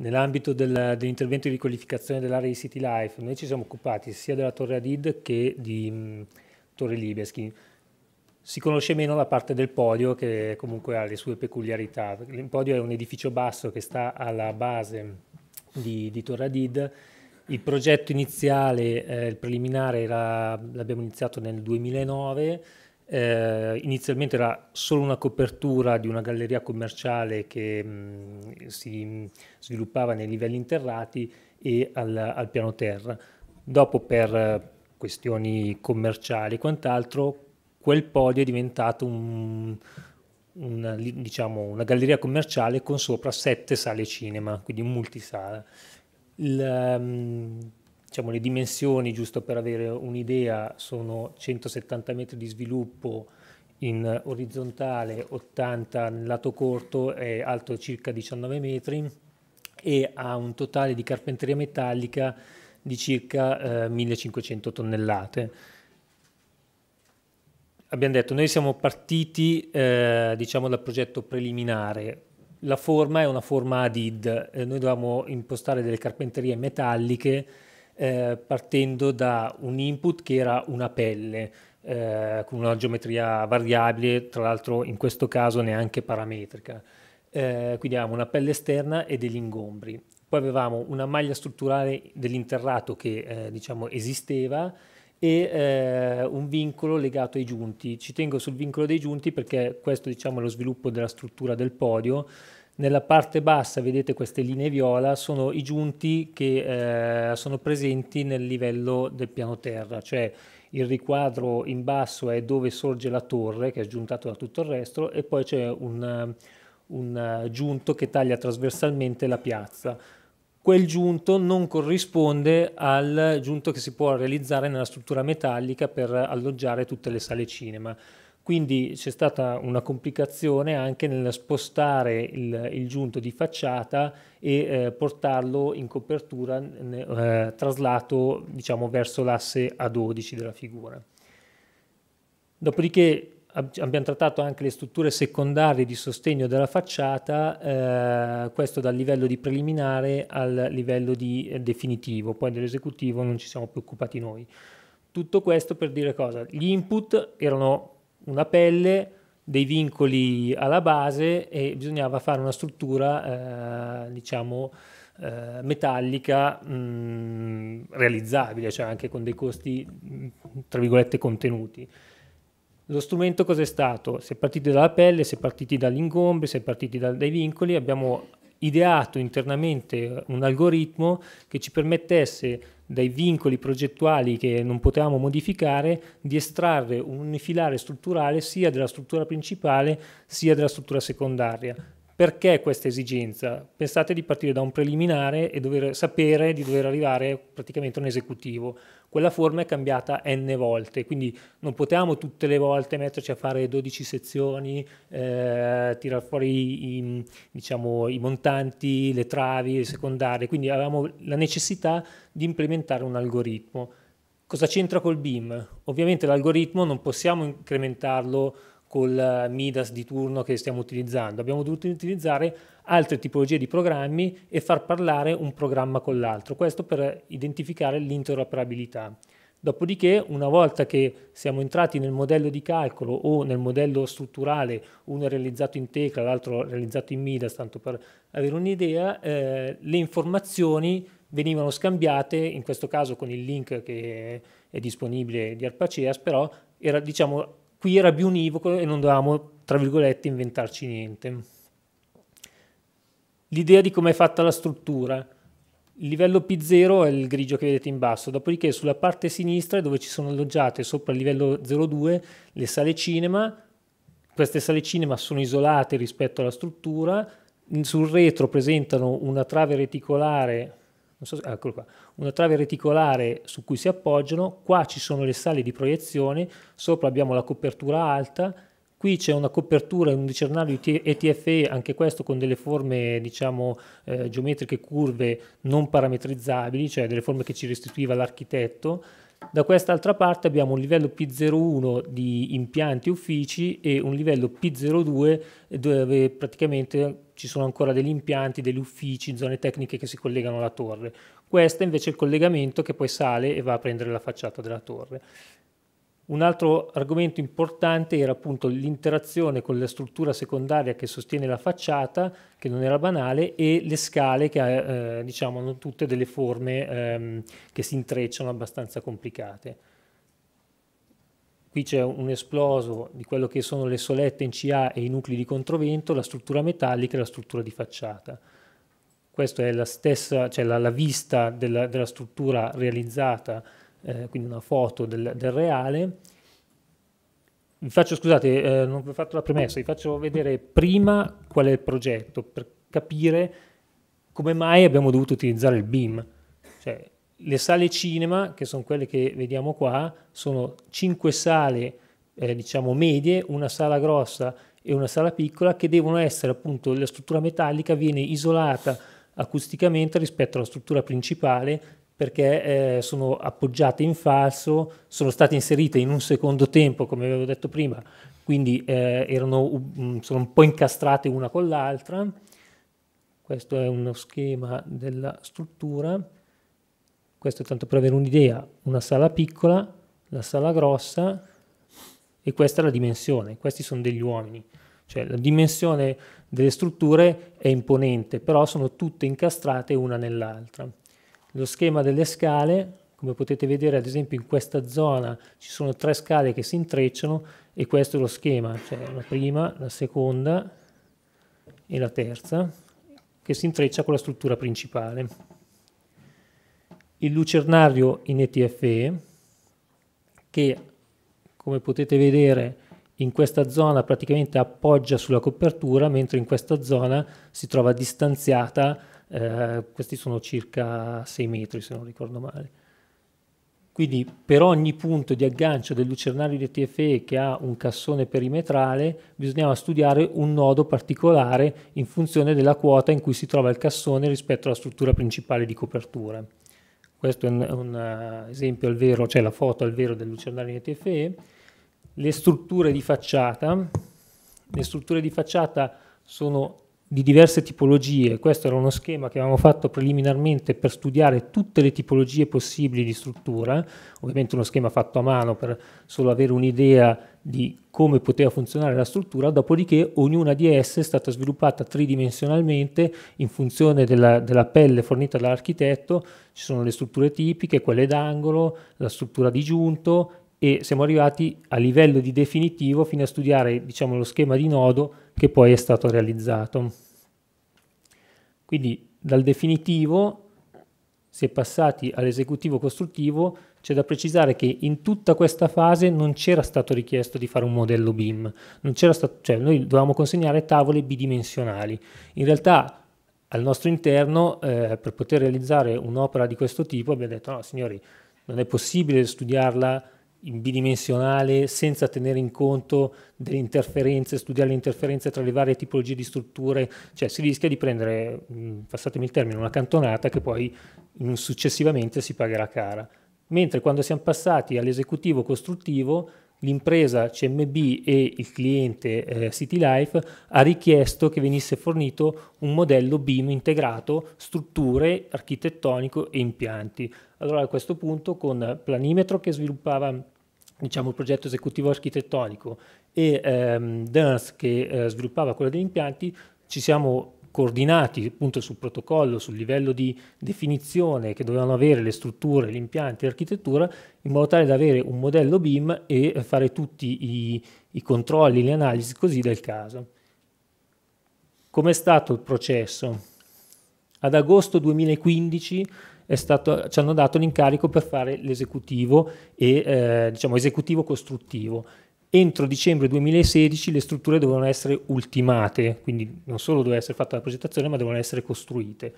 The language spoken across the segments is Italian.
Nell'ambito del, dell'intervento di riqualificazione dell'area di City Life, noi ci siamo occupati sia della Torre Adid che di mh, mm, Torre Libeschi. Si conosce meno la parte del podio che comunque ha le sue peculiarità. Il podio è un edificio basso che sta alla base di, di Torre Adid. Il progetto iniziale, eh, il preliminare, l'abbiamo iniziato nel 2009 eh, inizialmente era solo una copertura di una galleria commerciale che mh, mm, si sviluppava nei livelli interrati e al, al piano terra. Dopo per questioni commerciali e quant'altro, quel podio è diventato un, una, diciamo, una, galleria commerciale con sopra sette sale cinema, quindi un multisala. Il, ehm, Diciamo, le dimensioni, giusto per avere un'idea, sono 170 metri di sviluppo in orizzontale, 80 nel lato corto è alto circa 19 metri e ha un totale di carpenteria metallica di circa eh, 1500 tonnellate. Abbiamo detto, noi siamo partiti eh, diciamo dal progetto preliminare, la forma è una forma ADID, eh, noi dovevamo impostare delle carpenterie metalliche eh, partendo da un input che era una pelle eh, con una geometria variabile, tra l'altro in questo caso neanche parametrica. Eh, quindi avevamo una pelle esterna e degli ingombri. Poi avevamo una maglia strutturale dell'interrato che eh, diciamo esisteva, e eh, un vincolo legato ai giunti. Ci tengo sul vincolo dei giunti perché questo diciamo, è lo sviluppo della struttura del podio nella parte bassa vedete queste linee viola, sono i giunti che eh, sono presenti nel livello del piano terra, cioè il riquadro in basso è dove sorge la torre che è giuntato da tutto il resto e poi c'è un, un eh, giunto che taglia trasversalmente la piazza quel giunto non corrisponde al giunto che si può realizzare nella struttura metallica per alloggiare tutte le sale cinema. Quindi c'è stata una complicazione anche nel spostare il, il giunto di facciata e eh, portarlo in copertura eh, traslato diciamo, verso l'asse A12 della figura. Dopodiché abbiamo trattato anche le strutture secondarie di sostegno della facciata, eh, questo dal livello di preliminare al livello di eh, definitivo, poi dell'esecutivo non ci siamo più occupati noi. Tutto questo per dire cosa? Gli input erano una pelle, dei vincoli alla base e bisognava fare una struttura, eh, diciamo, eh, metallica mh, mm, realizzabile, cioè anche con dei costi, mm, tra virgolette, contenuti. Lo strumento cos'è stato? Si è partiti dalla pelle, si è partiti dagli ingombri, si è partiti da, dai vincoli, abbiamo ideato internamente un algoritmo che ci permettesse dai vincoli progettuali che non potevamo modificare, di estrarre un filare strutturale sia della struttura principale sia della struttura secondaria. Perché questa esigenza? Pensate di partire da un preliminare e dover sapere di dover arrivare praticamente a un esecutivo. Quella forma è cambiata n volte, quindi non potevamo tutte le volte metterci a fare 12 sezioni, eh, tirar fuori i, diciamo, i montanti, le travi, le secondarie, quindi avevamo la necessità di implementare un algoritmo. Cosa c'entra col BIM? Ovviamente l'algoritmo non possiamo incrementarlo col eh, Midas di turno che stiamo utilizzando, abbiamo dovuto utilizzare altre tipologie di programmi e far parlare un programma con l'altro, questo per identificare l'interoperabilità. Dopodiché, una volta che siamo entrati nel modello di calcolo o nel modello strutturale, uno è realizzato in Tecla, l'altro è realizzato in Midas, tanto per avere un'idea, eh, le informazioni venivano scambiate, in questo caso con il link che è disponibile di Arpaceas, però era diciamo qui era più e non dovevamo, tra virgolette, inventarci niente. L'idea di come è fatta la struttura. Il livello P0 è il grigio che vedete in basso, dopodiché sulla parte sinistra dove ci sono alloggiate sopra il livello 02 le sale cinema, queste sale cinema sono isolate rispetto alla struttura, sul retro presentano una trave reticolare so, ah, eccolo qua, una trave reticolare su cui si appoggiano, qua ci sono le sale di proiezione, sopra abbiamo la copertura alta, qui c'è una copertura in un dicernario ETFE, anche questo con delle forme diciamo eh, geometriche curve non parametrizzabili, cioè delle forme che ci restituiva l'architetto, da quest'altra parte abbiamo un livello P01 di impianti uffici e un livello P02 dove praticamente ci sono ancora degli impianti, degli uffici, zone tecniche che si collegano alla torre. Questo è invece il collegamento che poi sale e va a prendere la facciata della torre. Un altro argomento importante era appunto l'interazione con la struttura secondaria che sostiene la facciata, che non era banale, e le scale che eh, eh diciamo, hanno tutte delle forme ehm, che si intrecciano abbastanza complicate. Qui c'è un esploso di quello che sono le solette in CA e i nuclei di controvento, la struttura metallica e la struttura di facciata. Questa è la stessa, cioè la, la vista della, della struttura realizzata eh, quindi una foto del, del, reale. Vi faccio, scusate, eh, non vi ho fatto la premessa, vi faccio vedere prima qual è il progetto per capire come mai abbiamo dovuto utilizzare il BIM. Cioè, le sale cinema, che sono quelle che vediamo qua, sono cinque sale, eh, diciamo, medie, una sala grossa e una sala piccola, che devono essere appunto, la struttura metallica viene isolata acusticamente rispetto alla struttura principale perché eh, sono appoggiate in falso, sono state inserite in un secondo tempo, come avevo detto prima, quindi eh, erano, mm, sono un po' incastrate una con l'altra. Questo è uno schema della struttura. Questo è tanto per avere un'idea, una sala piccola, la sala grossa e questa è la dimensione, questi sono degli uomini. Cioè la dimensione delle strutture è imponente, però sono tutte incastrate una nell'altra lo schema delle scale, come potete vedere ad esempio in questa zona ci sono tre scale che si intrecciano e questo è lo schema, cioè la prima, la seconda e la terza, che si intreccia con la struttura principale. Il lucernario in ETFE, che come potete vedere in questa zona praticamente appoggia sulla copertura, mentre in questa zona si trova distanziata eh, questi sono circa 6 metri se non ricordo male. Quindi per ogni punto di aggancio del lucernario di TFE che ha un cassone perimetrale bisognava studiare un nodo particolare in funzione della quota in cui si trova il cassone rispetto alla struttura principale di copertura. Questo è un, un eh, esempio al vero, cioè la foto al vero del lucernario di TFE. Le strutture di facciata, le strutture di facciata sono di diverse tipologie. Questo era uno schema che avevamo fatto preliminarmente per studiare tutte le tipologie possibili di struttura, ovviamente uno schema fatto a mano per solo avere un'idea di come poteva funzionare la struttura, dopodiché ognuna di esse è stata sviluppata tridimensionalmente in funzione della, della pelle fornita dall'architetto, ci sono le strutture tipiche, quelle d'angolo, la struttura di giunto, e siamo arrivati a livello di definitivo fino a studiare diciamo, lo schema di nodo che poi è stato realizzato. Quindi dal definitivo si è passati all'esecutivo costruttivo, c'è da precisare che in tutta questa fase non c'era stato richiesto di fare un modello BIM, stato, cioè noi dovevamo consegnare tavole bidimensionali. In realtà al nostro interno eh, per poter realizzare un'opera di questo tipo abbiamo detto no signori non è possibile studiarla in bidimensionale senza tenere in conto delle interferenze, studiare le interferenze tra le varie tipologie di strutture, cioè si rischia di prendere, mm, passatemi il termine, una cantonata che poi mm, successivamente si pagherà cara. Mentre quando siamo passati all'esecutivo costruttivo l'impresa CMB e il cliente eh, CityLife ha richiesto che venisse fornito un modello BIM integrato strutture, architettonico e impianti. Allora a questo punto con Planimetro che sviluppava diciamo, il progetto esecutivo architettonico e ehm, Dance che eh, sviluppava quello degli impianti ci siamo coordinati appunto sul protocollo, sul livello di definizione che dovevano avere le strutture, gli impianti, l'architettura, in modo tale da avere un modello BIM e fare tutti i, i controlli, le analisi così del caso. Com'è stato il processo? Ad agosto 2015 stato, ci hanno dato l'incarico per fare l'esecutivo e eh, diciamo esecutivo costruttivo entro dicembre 2016 le strutture devono essere ultimate, quindi non solo deve essere fatta la progettazione, ma devono essere costruite.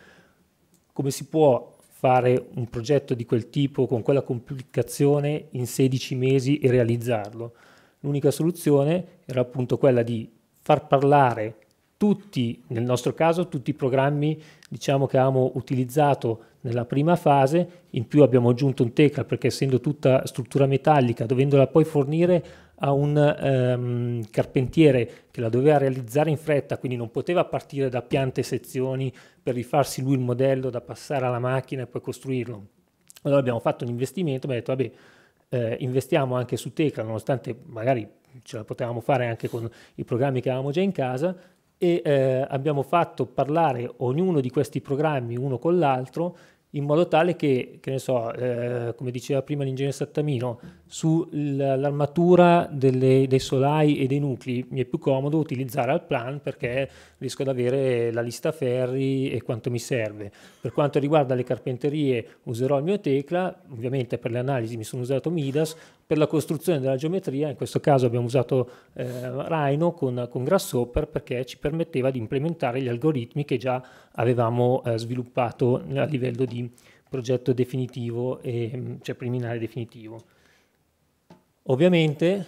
Come si può fare un progetto di quel tipo con quella complicazione in 16 mesi e realizzarlo? L'unica soluzione era appunto quella di far parlare tutti, nel nostro caso, tutti i programmi diciamo, che avevamo utilizzato nella prima fase, in più abbiamo aggiunto un Tecla perché essendo tutta struttura metallica, dovendola poi fornire a un ehm, carpentiere che la doveva realizzare in fretta, quindi non poteva partire da piante e sezioni per rifarsi lui il modello da passare alla macchina e poi costruirlo. Allora abbiamo fatto un investimento, abbiamo detto vabbè, eh, investiamo anche su Tecla, nonostante magari ce la potevamo fare anche con i programmi che avevamo già in casa, e eh, abbiamo fatto parlare ognuno di questi programmi uno con l'altro in modo tale che, che ne so, eh, come diceva prima l'ingegnere Sattamino, sull'armatura dei solai e dei nuclei mi è più comodo utilizzare al plan perché riesco ad avere la lista ferri e quanto mi serve. Per quanto riguarda le carpenterie userò il mio Tecla, ovviamente per le analisi mi sono usato Midas, per la costruzione della geometria, in questo caso abbiamo usato eh, Rhino con, con, Grasshopper perché ci permetteva di implementare gli algoritmi che già avevamo eh, sviluppato a livello di progetto definitivo, e, mm, cioè preliminare definitivo. Ovviamente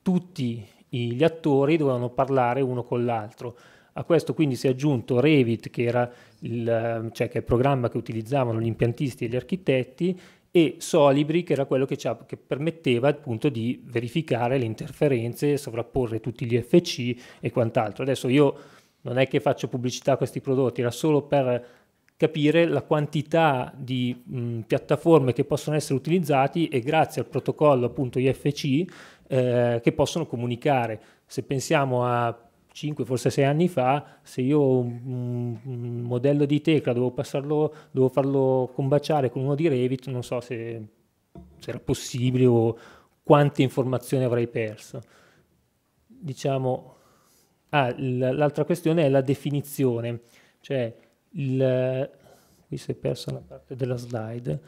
tutti gli attori dovevano parlare uno con l'altro. A questo quindi si è aggiunto Revit, che era il, eh, cioè, che è il programma che utilizzavano gli impiantisti e gli architetti, e Solibri che era quello che, che permetteva appunto di verificare le interferenze, sovrapporre tutti gli FC e quant'altro. Adesso io non è che faccio pubblicità a questi prodotti, era solo per capire la quantità di mh, piattaforme che possono essere utilizzati e grazie al protocollo appunto IFC eh, che possono comunicare. Se pensiamo a 5, forse 6 anni fa, se io un, un modello di tecla dovevo, passarlo, dovevo farlo combaciare con uno di Revit, non so se, se era possibile o quante informazioni avrei perso. Diciamo, ah, l'altra questione è la definizione, cioè il, qui si è persa una parte della slide.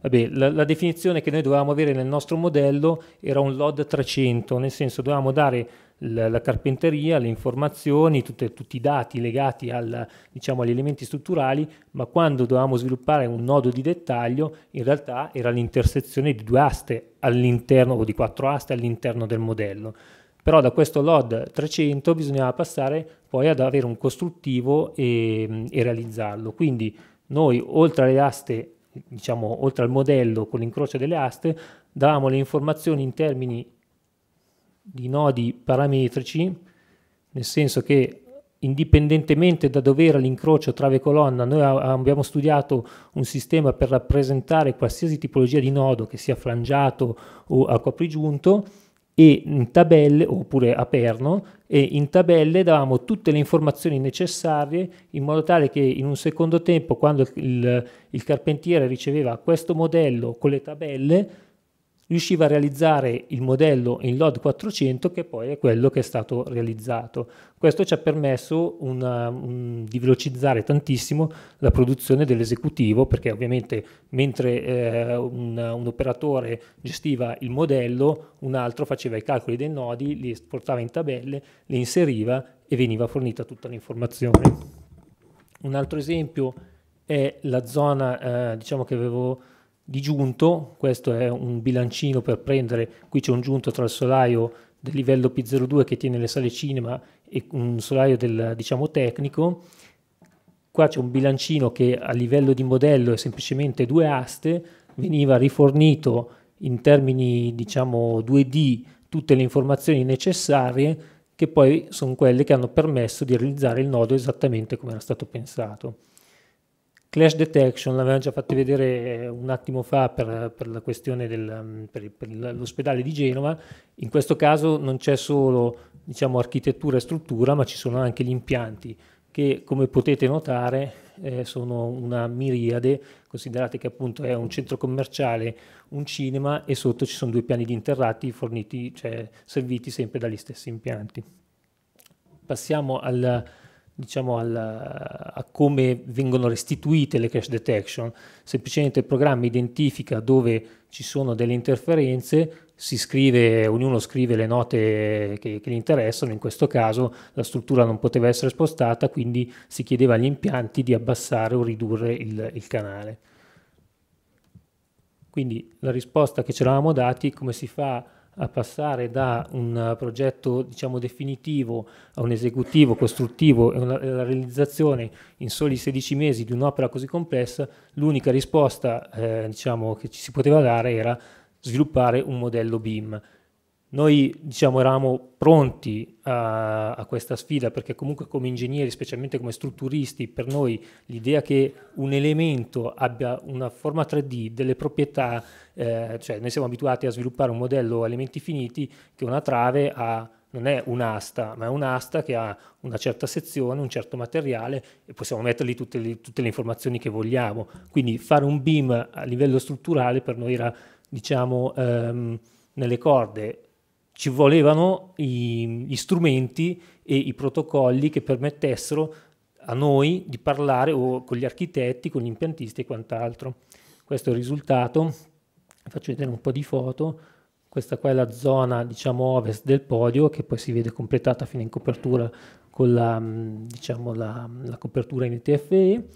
Vabbè, la, la, definizione che noi dovevamo avere nel nostro modello era un LOD 300, nel senso dovevamo dare la, la carpenteria, le informazioni, tutte, tutti i dati legati al, diciamo, agli elementi strutturali, ma quando dovevamo sviluppare un nodo di dettaglio, in realtà era l'intersezione di due aste all'interno o di quattro aste all'interno del modello. Però da questo LOD 300 bisognava passare poi ad avere un costruttivo e, e realizzarlo. Quindi noi oltre alle aste diciamo, oltre al modello con l'incrocio delle aste, davamo le informazioni in termini di nodi parametrici, nel senso che indipendentemente da dove era l'incrocio trave colonna, noi abbiamo studiato un sistema per rappresentare qualsiasi tipologia di nodo, che sia frangiato o a coprigiunto, e in tabelle, oppure a perno, e in tabelle davamo tutte le informazioni necessarie in modo tale che in un secondo tempo, quando il, il carpentiere riceveva questo modello con le tabelle, riusciva a realizzare il modello in LOD 400 che poi è quello che è stato realizzato. Questo ci ha permesso una, un, di velocizzare tantissimo la produzione dell'esecutivo perché ovviamente mentre eh, un, un, operatore gestiva il modello un altro faceva i calcoli dei nodi, li esportava in tabelle, li inseriva e veniva fornita tutta l'informazione. Un altro esempio è la zona eh, diciamo che avevo di giunto, questo è un bilancino per prendere, qui c'è un giunto tra il solaio del livello P02 che tiene le sale cinema e un solaio del, diciamo, tecnico, qua c'è un bilancino che a livello di modello è semplicemente due aste, veniva rifornito in termini diciamo 2D tutte le informazioni necessarie che poi sono quelle che hanno permesso di realizzare il nodo esattamente come era stato pensato. Clash detection, l'avevamo già fatto vedere un attimo fa per, per la questione del, mm, per, per l'ospedale di Genova, in questo caso non c'è solo diciamo, architettura e struttura, ma ci sono anche gli impianti che come potete notare eh, sono una miriade, considerate che appunto è un centro commerciale, un cinema e sotto ci sono due piani di interrati forniti, cioè serviti sempre dagli stessi impianti. Passiamo al, diciamo, al, a come vengono restituite le crash detection, semplicemente il programma identifica dove ci sono delle interferenze, scrive, ognuno scrive le note che, che, gli interessano, in questo caso la struttura non poteva essere spostata, quindi si chiedeva agli impianti di abbassare o ridurre il, il canale. Quindi la risposta che ci eravamo dati, come si fa a a passare da un progetto diciamo, definitivo a un esecutivo costruttivo e la realizzazione in soli 16 mesi di un'opera così complessa, l'unica risposta eh, diciamo, che ci si poteva dare era sviluppare un modello BIM. Noi diciamo, eravamo pronti a, eh, a, questa sfida perché comunque come ingegneri, specialmente come strutturisti, per noi l'idea che un elemento abbia una forma 3D, delle proprietà, eh, cioè noi siamo abituati a sviluppare un modello a elementi finiti che una trave ha non è un'asta, ma è un'asta che ha una certa sezione, un certo materiale e possiamo mettergli tutte le, tutte le, informazioni che vogliamo. Quindi fare un BIM a livello strutturale per noi era, diciamo, ehm, nelle corde ci volevano i, gli strumenti e i protocolli che permettessero a noi di parlare o con gli architetti, con gli impiantisti e quant'altro. Questo è il risultato. Faccio vedere un po' di foto. Questa qua è la zona, diciamo, ovest del podio, che poi si vede completata fino in copertura con la, mm, diciamo, la, la copertura in ETFE.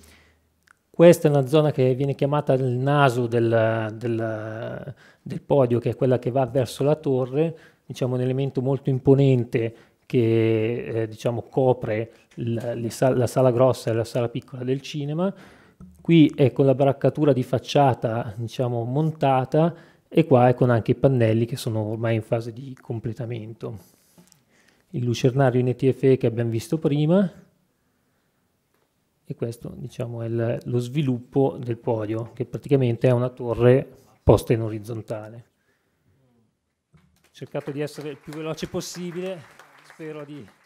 Questa è una zona che viene chiamata il naso del, del, del podio, che è quella che va verso la torre, diciamo, un elemento molto imponente che eh, diciamo, copre la, sal la sala grossa e la sala piccola del cinema. Qui è con la baraccatura di facciata diciamo, montata e qua è con anche i pannelli che sono ormai in fase di completamento. Il lucernario in ETFE che abbiamo visto prima e questo diciamo, è il, lo sviluppo del podio che praticamente è una torre posta in orizzontale cercato di essere il più veloce possibile, spero di